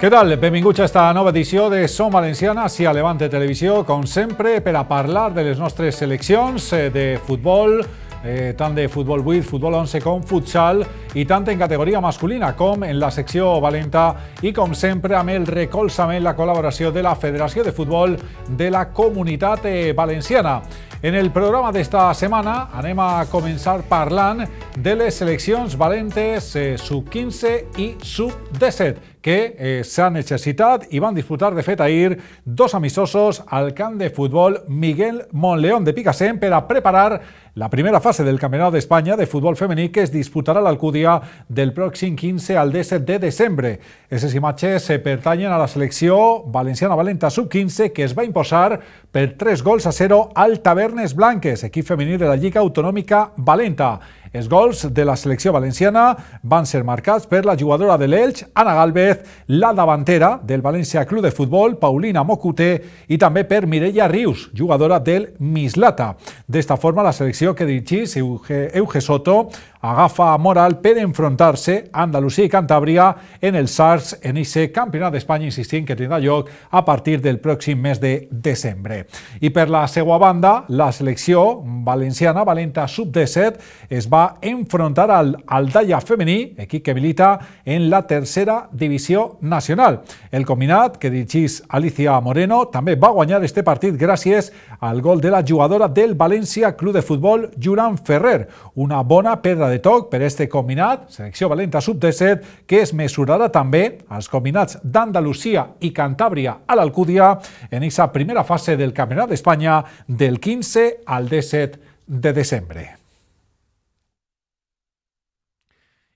¿Qué tal? Benvinguts a esta nueva edición de Son Valenciana, si a Levante Televisión, con siempre, para hablar de les nostres seleccions de fútbol, eh, de fútbol 8, fútbol 11 con futsal, y tanto en categoría masculina como en la sección valenta y com siempre, amb el recolzament, la colaboración de la Federación de Fútbol de la Comunitat eh, Valenciana. En el programa de esta semana, anem a començar parlant de les seleccions valentes eh, sub-15 i sub-17, que eh, s'han necessitat i van disputar, de fet, ahir dos amistosos al camp de futbol Miguel Montleón de Picassent per a preparar la primera fase del Campionat d'Espanya de futbol femení que es disputarà a l'Alcúdia del pròxim 15 al 17 de desembre. Aquestes imatges se eh, pertanyen a la selecció valenciana valenta sub-15 que es va imposar per 3 gols a 0 al Tavernes Blanques, equip femení de la Lliga Autonòmica Valenta. Els gols de la selecció valenciana van ser marcats per la jugadora de l'Elx, Ana Galvez, la davantera del València Club de Futbol, Paulina Mocuté, i també per Mireia Rius, jugadora del Mislata. D'esta forma, la selecció que dirigís Euge, Euge Soto agafa moral per enfrontar-se a Andalusia i Cantàbria en el SARS en ese Campionat d'Espanya, insistint que tindrà lloc a partir del pròxim mes de desembre. I per la seva banda, la selecció valenciana, valenta sub-17, es va va enfrontar al Aldaya femení, equip que milita en la tercera divisió nacional. El combinat, que dirigís Alicia Moreno, també va guanyar este partit gràcies al gol de la jugadora del València Club de Futbol, Juran Ferrer. Una bona pedra de toc per este combinat, selecció valenta sub-17, que es mesurarà també als combinats d'Andalusia i Cantàbria a l'Alcúdia en aquesta primera fase del Campionat d'Espanya del 15 al 17 de desembre.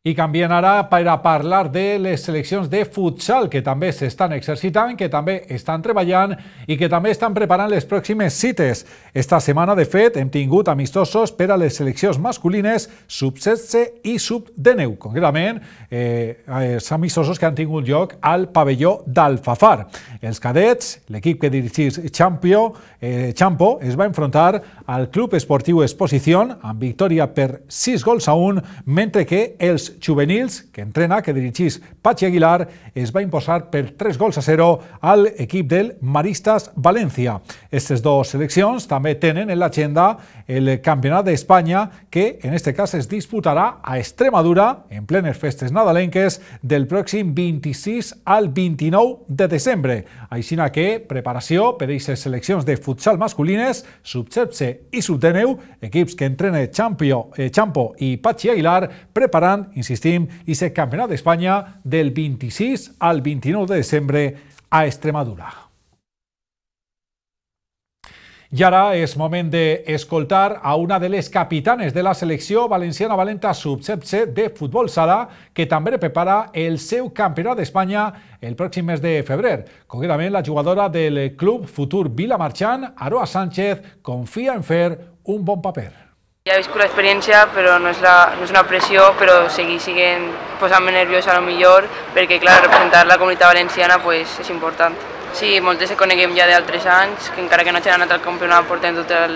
I canvien ara per a parlar de les seleccions de futsal que també s'estan exercitant, que també estan treballant i que també estan preparant les pròximes cites. Esta setmana, de fet, hem tingut amistosos per a les seleccions masculines sub-16 i sub-19. Concretament, eh, els amistosos que han tingut lloc al pavelló d'Alfafar. Els cadets, l'equip que dirigís Champo, eh, Champo, es va enfrontar al Club Esportiu Exposición amb victòria per 6 gols a 1, mentre que els juvenils que entrena, que dirigís Patxi Aguilar, es va imposar per 3 gols a 0 al equip del Maristas València. Aquestes dues seleccions també tenen en l'agenda el Campionat d'Espanya, que en aquest cas es disputarà a Extremadura, en plenes festes nadalenques, del pròxim 26 al 29 de desembre. Així que preparació per aquestes seleccions de futsal masculines, sub-16 i sub-19, equips que entrena eh, Champo i Patxi Aguilar, preparant, insistim, i ser campionat d'Espanya del 26 al 29 de desembre a Extremadura. I ara és moment d'escoltar a una de les capitanes de la selecció valenciana valenta Subcepce de futbol sala, que també prepara el seu campionat d'Espanya el pròxim mes de febrer. Concretament, la jugadora del club futur Vila Marchant, Aroa Sánchez, confia en fer un bon paper. Ja he viscut l'experiència, però no és, la, no és una pressió, però seguir siguen posant-me nerviosa a lo millor, perquè, clar, representar la comunitat valenciana pues, és important. Sí, moltes se coneguem ja d'altres anys, que encara que no hagin anat al campionat portem tot el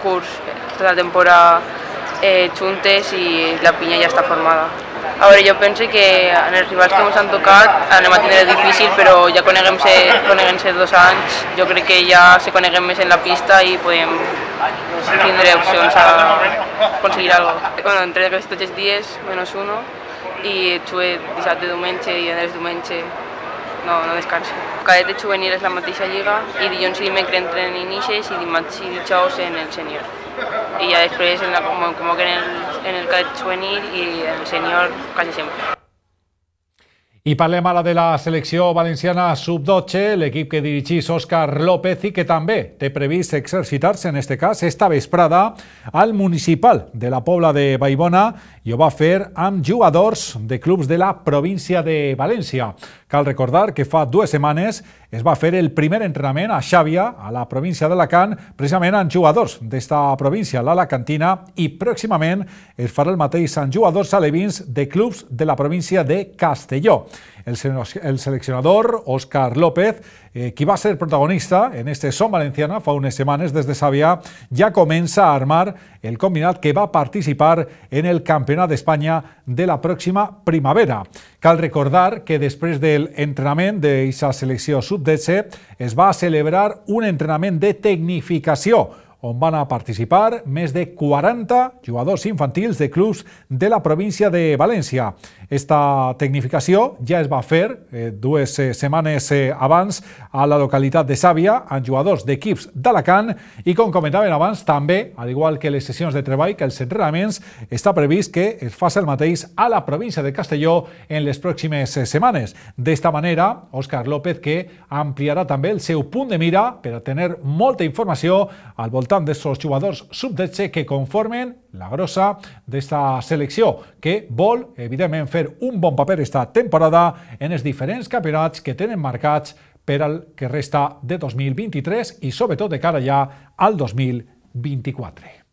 curs, tota la temporada eh, juntes i la pinya ja està formada. A veure, jo penso que en els rivals que ens han tocat anem a tindre difícil, però ja coneguem-se coneguem dos anys, jo crec que ja se coneguem més en la pista i podem tindre opcions a aconseguir alguna cosa. Bueno, entre aquests tots els dies, menys uno, i jugué dissabte, diumenge i els diumenge, no, no descanso. Cadet de juvenil és la mateixa lliga i dilluns i dimecres entren en inixes i dimarts i dijous en el senyor. I ja després, en la, com, com que en el en el catch juvenil y en senyor quasi sempre. I parlem ara de la selecció valenciana sub-12, l'equip que dirigís Òscar López i que també té previst exercitar-se, en este cas, esta vesprada al municipal de la Pobla de Baibona i ho va fer amb jugadors de clubs de la província de València. Cal recordar que fa dues setmanes es va fer el primer entrenament a Xàbia, a la província d'Alacant, precisament amb jugadors d'esta província, l'Alacantina, i pròximament es farà el mateix amb jugadors alevins de clubs de la província de Castelló. el, seleccionador Óscar López, eh, que va a ser protagonista en este Son Valenciana fa unes semanas desde Sabia, ya comienza a armar el combinado que va a participar en el Campeonato de España de la próxima primavera. Cal recordar que después del de esa selección sub 17 es va a celebrar un entrenamiento de tecnificación. on van a participar més de 40 jugadors infantils de clubs de la província de València. Esta tecnificació ja es va fer eh, dues eh, setmanes eh, abans a la localitat de Sàvia amb jugadors d'equips d'Alacant i, com comentaven abans, també, al igual que les sessions de treball, que els entrenaments, està previst que es faci el mateix a la província de Castelló en les pròximes eh, setmanes. D'esta manera, Òscar López, que ampliarà també el seu punt de mira per a tenir molta informació al voltant de dels jugadors sub-13 que conformen la grossa d'esta selecció, que vol, evidentment, fer un bon paper esta temporada en els diferents campionats que tenen marcats per al que resta de 2023 i, sobretot, de cara ja al 2024.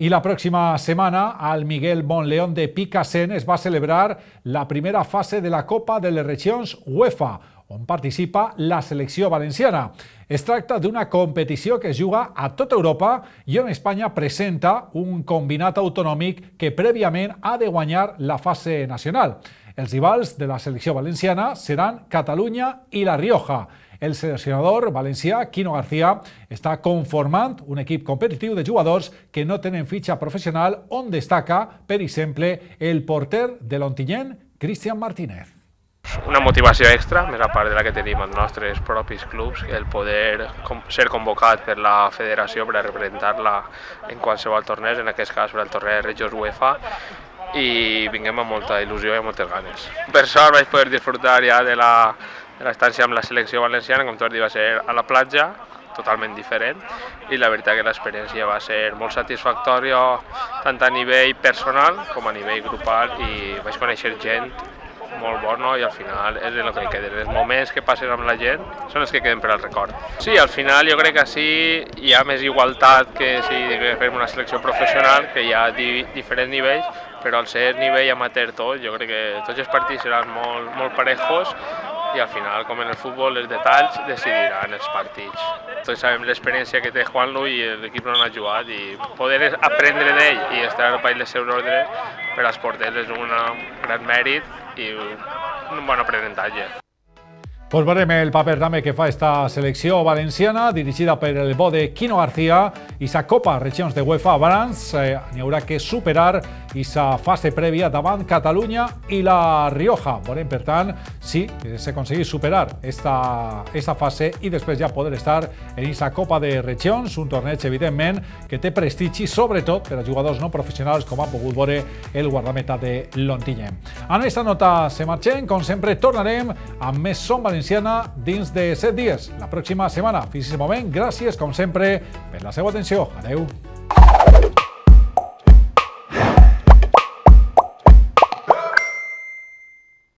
Y la próxima semana, al Miguel Monleón de Picasenes va a celebrar la primera fase de la Copa de las Regiones UEFA, donde participa la selección valenciana. Es de una competición que juega a toda Europa y en España presenta un combinato autonómico que previamente ha de ganar la fase nacional. Los rivals de la selección valenciana serán Cataluña y La Rioja, El seleccionador valencià, Quino García, està conformant un equip competitiu de jugadors que no tenen fitxa professional on destaca, per exemple, el porter de l'Ontinyent, Cristian Martínez una motivació extra, més a part de la que tenim els nostres propis clubs, el poder ser convocat per la federació per a representar-la en qualsevol torneig, en aquest cas per al torneig de Regions UEFA, i vinguem amb molta il·lusió i amb moltes ganes. Per sort vaig poder disfrutar ja de la, l'estància amb la selecció valenciana, com tu has dit, va ser a la platja, totalment diferent i la veritat que l'experiència va ser molt satisfactòria tant a nivell personal com a nivell grupal i vaig conèixer gent molt bona i al final és el que queda. Els moments que passen amb la gent són els que queden per al record. Sí, al final jo crec que sí, hi ha més igualtat que si fem una selecció professional, que hi ha di diferents nivells, però al ser nivell amateur tot, jo crec que tots els partits seran molt, molt parejos i al final, com en el futbol, els detalls decidiran els partits. Tots sabem l'experiència que té Juan-Lu i l'equip on ha jugat i poder aprendre d'ell i estar al país de seu ordre per als porters és un gran mèrit i un bon aprenentatge. Pues veremos el papel dame que fa esta selección valenciana, dirigida por el bo de Quino García, y esa Copa Regiones de UEFA Brands, y habrá que superar esa fase previa davant Cataluña y la Rioja. Por per si si conseguir superar esta, esta fase y después ya poder estar en esa Copa de Regiones, un torneo evidentemente que te prestigi, todo todo para jugadores no profesionales como ha el guardameta de Lontinen. A esta nota se marchen con siempre, tornarem a mes Som Valenciana dins de 7 dies, la pròxima setmana. Fins al moment, gràcies, com sempre, per la seva atenció. Adeu.